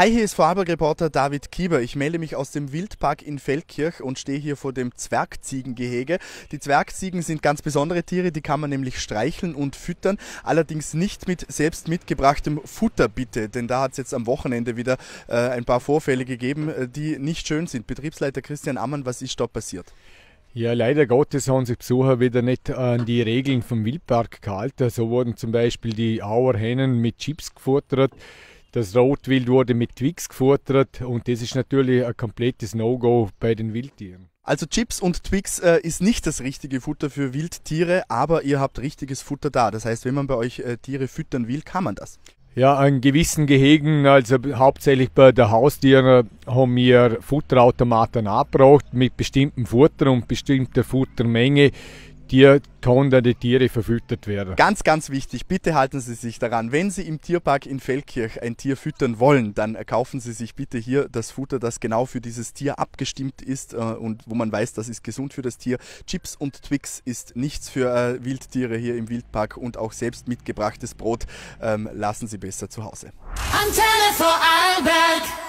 Hi, hier ist Vorarlberg-Reporter David Kieber. Ich melde mich aus dem Wildpark in Feldkirch und stehe hier vor dem Zwergziegengehege. Die Zwergziegen sind ganz besondere Tiere, die kann man nämlich streicheln und füttern, allerdings nicht mit selbst mitgebrachtem Futter bitte, denn da hat es jetzt am Wochenende wieder äh, ein paar Vorfälle gegeben, äh, die nicht schön sind. Betriebsleiter Christian Ammann, was ist dort passiert? Ja, leider Gottes haben sich Besucher wieder nicht an die Regeln vom Wildpark gehalten. So wurden zum Beispiel die Auerhennen mit Chips gefuttert. Das Rotwild wurde mit Twix gefuttert und das ist natürlich ein komplettes No-Go bei den Wildtieren. Also Chips und Twix äh, ist nicht das richtige Futter für Wildtiere, aber ihr habt richtiges Futter da. Das heißt, wenn man bei euch äh, Tiere füttern will, kann man das. Ja, an gewissen Gehegen, also hauptsächlich bei den Haustieren, haben wir Futterautomaten abgebracht mit bestimmten Futter und bestimmter Futtermenge, Tierton die Tiere verfüttert werden. Ganz, ganz wichtig, bitte halten Sie sich daran. Wenn Sie im Tierpark in Feldkirch ein Tier füttern wollen, dann kaufen Sie sich bitte hier das Futter, das genau für dieses Tier abgestimmt ist äh, und wo man weiß, das ist gesund für das Tier. Chips und Twix ist nichts für äh, Wildtiere hier im Wildpark und auch selbst mitgebrachtes Brot ähm, lassen Sie besser zu Hause. Antenne vor Arlberg.